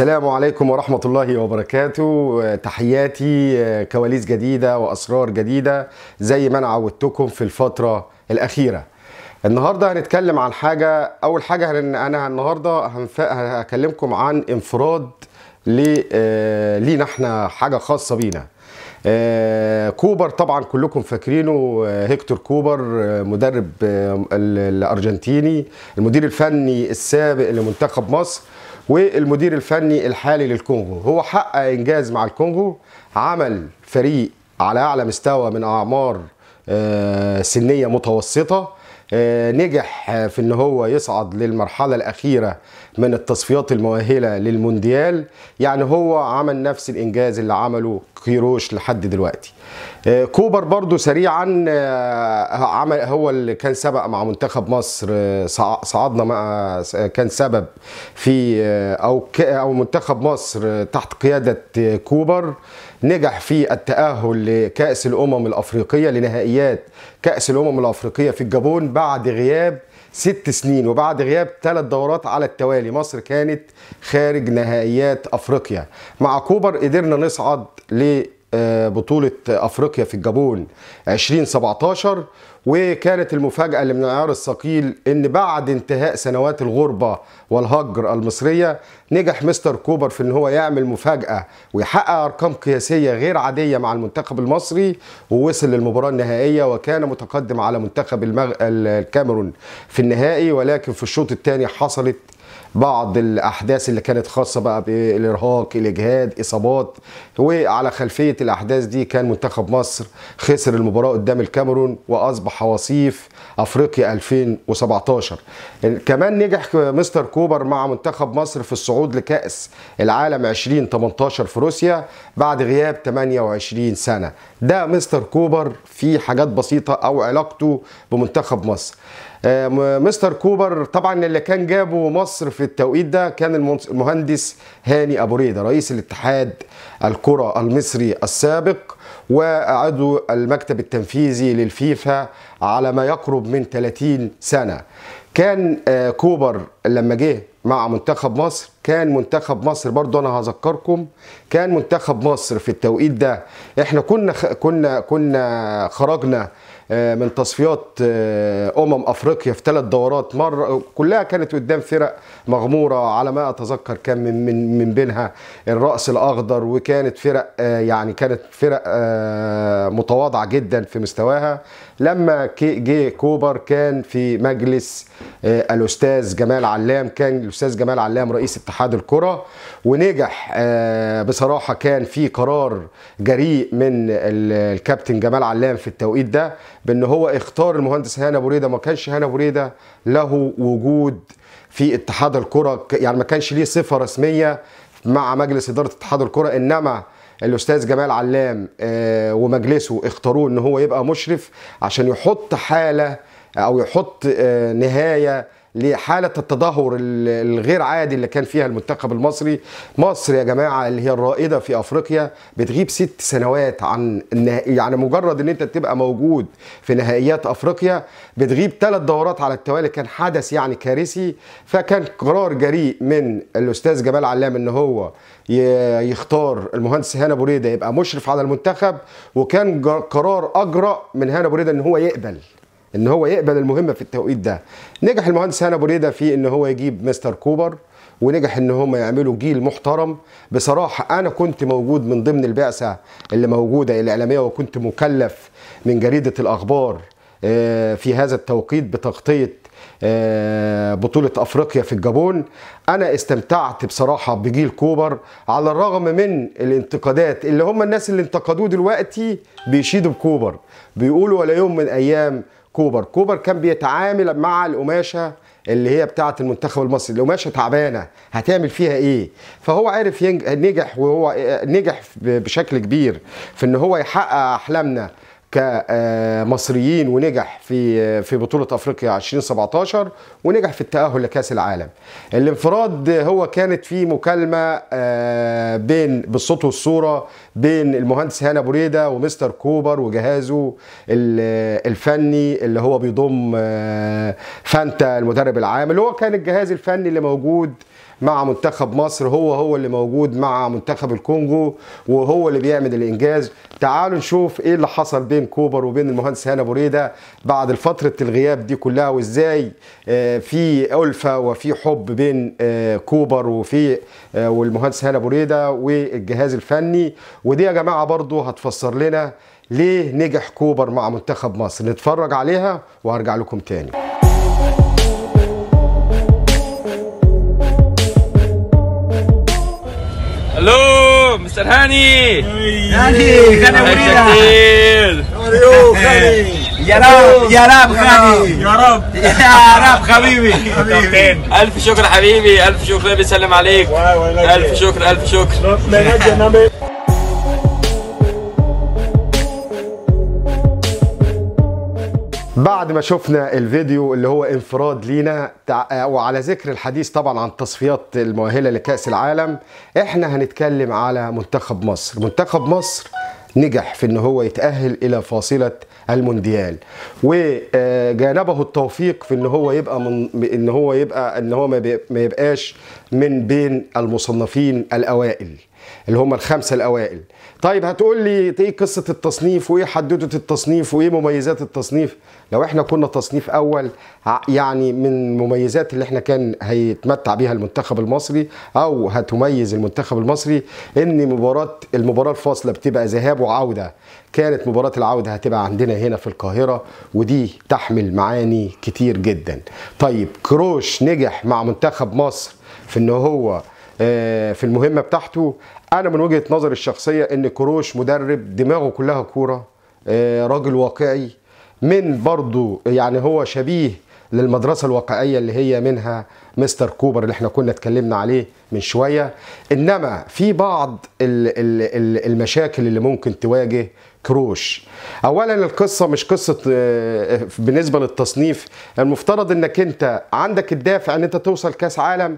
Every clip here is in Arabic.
السلام عليكم ورحمة الله وبركاته تحياتي آه، كواليس جديدة وأسرار جديدة زي ما أنا عودتكم في الفترة الأخيرة النهاردة هنتكلم عن حاجة أول حاجة أنا النهاردة هكلمكم عن انفراد آه، لينا احنا حاجة خاصة بينا آه، كوبر طبعا كلكم فاكرينه هيكتور كوبر مدرب الارجنتيني المدير الفني السابق لمنتخب مصر والمدير الفني الحالي للكونغو هو حقق انجاز مع الكونغو عمل فريق على اعلى مستوى من اعمار آه، سنيه متوسطه آه، نجح في ان هو يصعد للمرحله الاخيره من التصفيات المؤهله للمونديال يعني هو عمل نفس الانجاز اللي عمله كيروش لحد دلوقتي آه، كوبر برضو سريعا آه، عمل هو اللي كان سبق مع منتخب مصر صعدنا مع كان سبب في او او منتخب مصر تحت قياده كوبر نجح في التأهل لكأس الأمم الأفريقية لنهائيات كأس الأمم الأفريقية في الجابون بعد غياب ست سنين وبعد غياب ثلاث دورات على التوالي مصر كانت خارج نهائيات أفريقيا مع كوبر قدرنا نصعد ل آه، بطولة أفريقيا في الجابون 2017 وكانت المفاجأة اللي من العيار الثقيل إن بعد انتهاء سنوات الغربة والهجر المصرية نجح مستر كوبر في إن هو يعمل مفاجأة ويحقق أرقام قياسية غير عادية مع المنتخب المصري ووصل للمباراة النهائية وكان متقدم على منتخب الكاميرون في النهائي ولكن في الشوط الثاني حصلت بعض الاحداث اللي كانت خاصه بقى بالارهاق الاجهاد اصابات وعلى خلفيه الاحداث دي كان منتخب مصر خسر المباراه قدام الكاميرون واصبح وصيف افريقيا 2017 كمان نجح مستر كوبر مع منتخب مصر في الصعود لكاس العالم 2018 في روسيا بعد غياب 28 سنه ده مستر كوبر في حاجات بسيطه او علاقته بمنتخب مصر آه، مستر كوبر طبعا اللي كان جابه مصر في التوقيت ده كان المهندس هاني ابو ريده رئيس الاتحاد الكره المصري السابق وعضو المكتب التنفيذي للفيفا على ما يقرب من 30 سنه كان آه، كوبر لما جه مع منتخب مصر كان منتخب مصر برضو انا هذكركم كان منتخب مصر في التوقيت ده احنا كنا كنا كنا خرجنا آه، من تصفيات آه، امم افريقيا في ثلاث دورات مره كلها كانت قدام فرق مغموره على ما اتذكر كان من من, من بينها الراس الاخضر وكانت فرق آه، يعني كانت فرق متواضعه جدا في مستواها لما جه كوبر كان في مجلس الاستاذ جمال علام كان الاستاذ جمال علام رئيس اتحاد الكره ونجح بصراحه كان في قرار جريء من الكابتن جمال علام في التوقيت ده بان هو اختار المهندس هاني ابو ريده ما كانش هاني ابو ريده له وجود في اتحاد الكره يعني ما كانش ليه صفه رسميه مع مجلس اداره اتحاد الكره انما الاستاذ جمال علام آه، ومجلسه اختاروه ان هو يبقى مشرف عشان يحط حاله او يحط آه، نهايه لحاله التدهور الغير عادي اللي كان فيها المنتخب المصري مصر يا جماعه اللي هي الرائده في افريقيا بتغيب ست سنوات عن يعني مجرد ان انت تبقى موجود في نهائيات افريقيا بتغيب ثلاث دورات على التوالي كان حدث يعني كارثي فكان قرار جريء من الاستاذ جمال علام ان هو يختار المهندس هاني بوريدة يبقى مشرف على المنتخب وكان قرار اجرأ من هاني بوريدة ان هو يقبل ان هو يقبل المهمه في التوقيت ده نجح المهندس هاني ابو ريده في ان هو يجيب مستر كوبر ونجح ان هم يعملوا جيل محترم بصراحه انا كنت موجود من ضمن البعثه اللي موجوده الاعلاميه وكنت مكلف من جريده الاخبار آه، في هذا التوقيت بتغطيه آه، بطولة أفريقيا في الجابون أنا استمتعت بصراحة بجيل كوبر على الرغم من الانتقادات اللي هم الناس اللي انتقدوه دلوقتي بيشيدوا بكوبر بيقولوا ولا يوم من أيام كوبر كوبر كان بيتعامل مع القماشه اللي هي بتاعه المنتخب المصري القماشه تعبانه هتعمل فيها ايه فهو عرف ينجح نجح وهو نجح بشكل كبير في ان هو يحقق احلامنا كمصريين ونجح في في بطوله افريقيا 2017 ونجح في التاهل لكاس العالم. الانفراد هو كانت في مكالمه آه، بين بالصوت والصوره بين المهندس هاني ابو ريده ومستر كوبر وجهازه الفني اللي هو بيضم آه، فانتا المدرب العام اللي هو كان الجهاز الفني اللي موجود مع منتخب مصر هو هو اللي موجود مع منتخب الكونجو وهو اللي بيعمل الانجاز تعالوا نشوف ايه اللي حصل بين كوبر وبين المهندس هاني ريده بعد فتره الغياب دي كلها وازاي آه، في الفه وفي حب بين آه، كوبر وفي آه، والمهندس هاني ريده والجهاز الفني ودي يا جماعه برضو هتفسر لنا ليه نجح كوبر مع منتخب مصر نتفرج عليها وهرجع لكم تاني الو مستر هاني هاني هاني ورينا يا رب يا رب يا رب يا رب حبيبي الف شكر حبيبي الف شكر يسلم عليك الف شكر الف شكر بعد ما شفنا الفيديو اللي هو انفراد لينا آه، وعلى ذكر الحديث طبعا عن التصفيات المؤهله لكاس العالم احنا هنتكلم على منتخب مصر منتخب مصر نجح في ان هو يتاهل الى فاصله المونديال وجانبه التوفيق في ان هو يبقى من ان هو يبقى ان هو ما يبقاش من بين المصنفين الاوائل اللي هم الخمسه الاوائل طيب هتقول لي ايه قصه التصنيف وايه حدوته التصنيف وايه مميزات التصنيف لو احنا كنا تصنيف اول يعني من المميزات اللي احنا كان هيتمتع بيها المنتخب المصري او هتميز المنتخب المصري ان مباراه المباراه الفاصله بتبقى ذهاب وعوده كانت مباراه العوده هتبقى عندنا هنا في القاهره ودي تحمل معاني كتير جدا طيب كروش نجح مع منتخب مصر في ان هو آه، في المهمه بتاعته انا من وجهه نظري الشخصيه ان كروش مدرب دماغه كلها كوره آه، راجل واقعي من برضو يعني هو شبيه للمدرسة الواقعية اللي هي منها مستر كوبر اللي احنا كنا اتكلمنا عليه من شوية انما في بعض الـ الـ المشاكل اللي ممكن تواجه كروش اولا القصة مش قصة آه، بالنسبة للتصنيف المفترض انك انت عندك الدافع ان انت توصل كاس عالم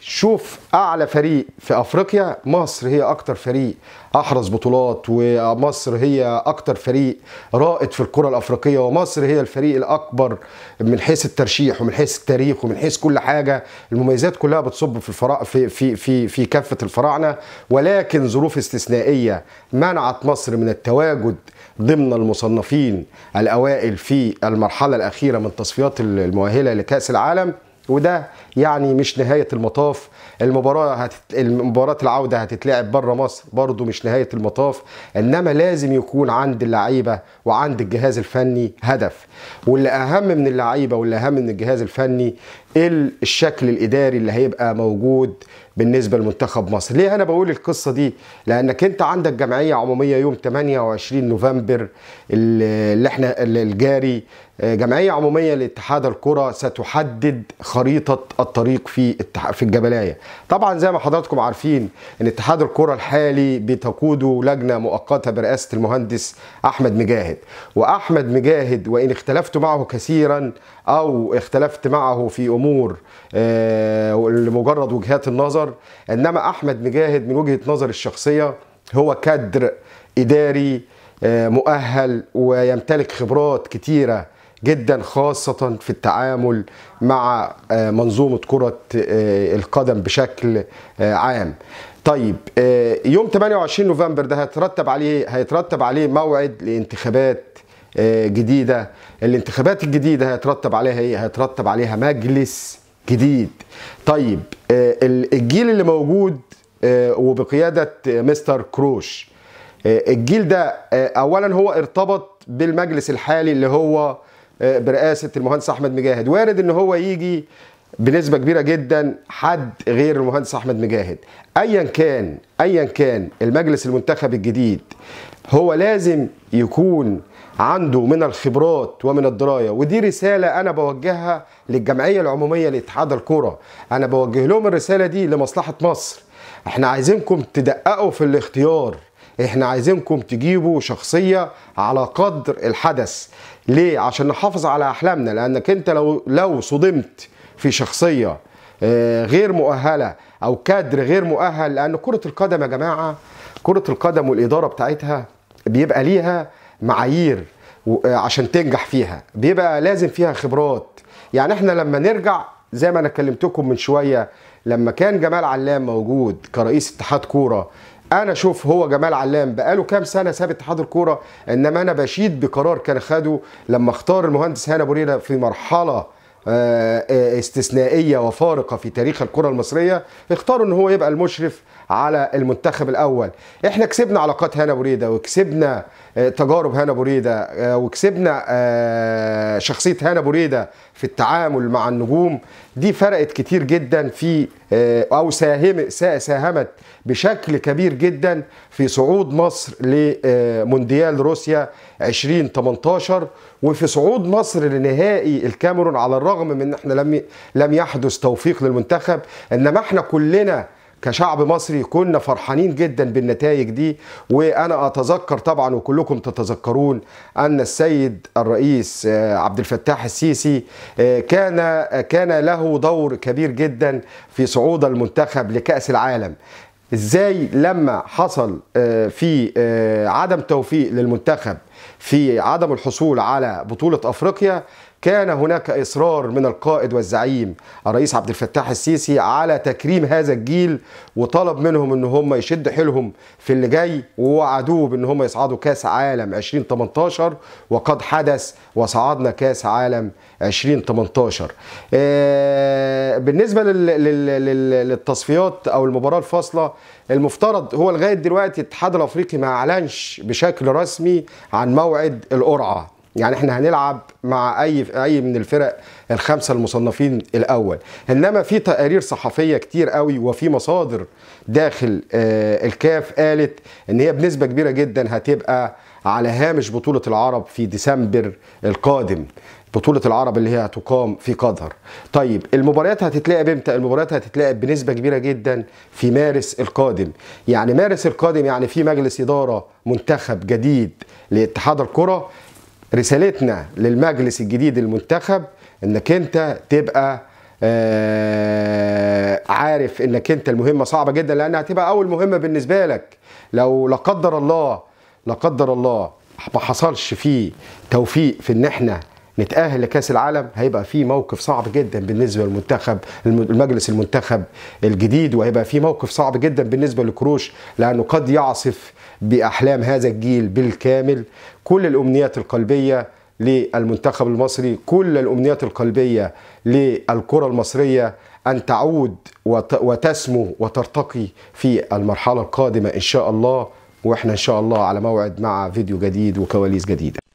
شوف اعلى فريق في افريقيا مصر هي اكتر فريق احرز بطولات ومصر هي اكتر فريق رائد في الكره الافريقيه ومصر هي الفريق الاكبر من حيث الترشيح ومن حيث التاريخ ومن حيث كل حاجه المميزات كلها بتصب في الفرا في في في في كافه الفراعنه ولكن ظروف استثنائيه منعت مصر من التواجد ضمن المصنفين الاوائل في المرحله الاخيره من تصفيات المؤهله لكاس العالم وده يعني مش نهاية المطاف المباراة هتت... المباراة العودة هتتلعب بره مصر برضه مش نهاية المطاف انما لازم يكون عند اللعيبة وعند الجهاز الفني هدف واللي اهم من اللعيبة واللي اهم من الجهاز الفني الشكل الاداري اللي هيبقى موجود بالنسبه لمنتخب مصر ليه انا بقول القصه دي لانك انت عندك جمعيه عموميه يوم 28 نوفمبر اللي احنا الجاري آه، جمعيه عموميه لاتحاد الكره ستحدد خريطه الطريق في في الجبلايه طبعا زي ما حضراتكم عارفين ان اتحاد الكره الحالي بتقوده لجنه مؤقته برئاسه المهندس احمد مجاهد واحمد مجاهد وان اختلفت معه كثيرا او اختلفت معه في الامور آه، لمجرد وجهات النظر انما احمد مجاهد من وجهه نظري الشخصيه هو كادر اداري آه، مؤهل ويمتلك خبرات كتيره جدا خاصة في التعامل مع آه، منظومة كرة القدم بشكل عام. طيب يوم 28 نوفمبر ده هيترتب عليه هيترتب عليه موعد لانتخابات آه، جديده الانتخابات الجديده هيترتب عليها ايه هيترتب عليها مجلس جديد طيب آه، الجيل اللي موجود آه، وبقياده مستر كروش الجيل ده اولا هو ارتبط بالمجلس الحالي اللي هو برئاسه المهندس احمد مجاهد وارد ان هو يجي بنسبه كبيره جدا حد غير المهندس احمد مجاهد ايا كان ايا كان المجلس المنتخب الجديد هو لازم يكون عنده من الخبرات ومن الدرايه ودي رساله انا بوجهها للجمعيه العموميه لاتحاد الكوره انا بوجه لهم الرساله دي لمصلحه مصر احنا عايزينكم تدققوا في الاختيار احنا عايزينكم تجيبوا شخصيه على قدر الحدث ليه عشان نحافظ على احلامنا لانك انت لو لو صدمت في شخصيه آه، غير مؤهله او كادر غير مؤهل لان كره القدم يا جماعه كره القدم والاداره بتاعتها بيبقى ليها معايير آه، عشان تنجح فيها بيبقى لازم فيها خبرات يعني احنا لما نرجع زي ما انا كلمتكم من شويه لما كان جمال علام موجود كرئيس اتحاد كوره انا شوف هو جمال علام بقاله كام سنه ساب اتحاد الكوره انما انا بشيد بقرار كان خده لما اختار المهندس هاني ابو في مرحله آه، آه، استثنائيه وفارقه في تاريخ الكره المصريه اختاروا ان هو يبقى المشرف على المنتخب الاول احنا كسبنا علاقات هنا بريده وكسبنا آه، تجارب هنا بريده وكسبنا شخصيه هنا بريده في التعامل مع النجوم دي فرقت كتير جدا في او ساهمت ساهمت بشكل كبير جدا في صعود مصر لمونديال روسيا 2018 وفي صعود مصر لنهائي الكاميرون على الرغم من ان احنا لم لم يحدث توفيق للمنتخب انما احنا كلنا كشعب مصري كنا فرحانين جدا بالنتائج دي وانا اتذكر طبعا وكلكم تتذكرون ان السيد الرئيس آه، عبد الفتاح السيسي آه، كان آه، كان له دور كبير جدا في صعود المنتخب لكاس العالم ازاي لما حصل آه، في آه، عدم توفيق للمنتخب في عدم الحصول على بطولة افريقيا كان هناك إصرار من القائد والزعيم الرئيس عبد الفتاح السيسي على تكريم هذا الجيل وطلب منهم ان هم يشد حيلهم في اللي جاي ووعدوه بان هم يصعدوا كاس عالم 2018 وقد حدث وصعدنا كاس عالم 2018 آه، بالنسبة للتصفيات او المباراة الفاصلة المفترض هو لغاية دلوقتي الاتحاد الافريقي ما اعلنش بشكل رسمي عن موعد القرعة يعني احنا هنلعب مع اي اي من الفرق الخمسه المصنفين الاول انما في تقارير صحفيه كتير قوي وفي مصادر داخل آه، الكاف قالت ان هي بنسبه كبيره جدا هتبقى على هامش بطوله العرب في ديسمبر القادم بطولة العرب اللي هي هتقام في قطر. طيب المباريات هتتلعب امتى؟ المباريات هتتلعب بنسبة كبيرة جدا في مارس القادم. يعني مارس القادم يعني في مجلس إدارة منتخب جديد لاتحاد الكرة رسالتنا للمجلس الجديد المنتخب انك انت تبقى آه، عارف انك انت المهمه صعبه جدا لانها هتبقى اول مهمه بالنسبه لك لو لا قدر الله لا قدر الله ما حصلش فيه توفيق في ان احنا نتأهل لكأس العالم هيبقى في موقف صعب جدا بالنسبة للمنتخب المجلس المنتخب الجديد وهيبقى في موقف صعب جدا بالنسبة لكروش لأنه قد يعصف باحلام هذا الجيل بالكامل كل الامنيات القلبيه للمنتخب المصري كل الامنيات القلبيه للكره المصريه ان تعود وتسمو وترتقي في المرحله القادمه ان شاء الله واحنا ان شاء الله على موعد مع فيديو جديد وكواليس جديده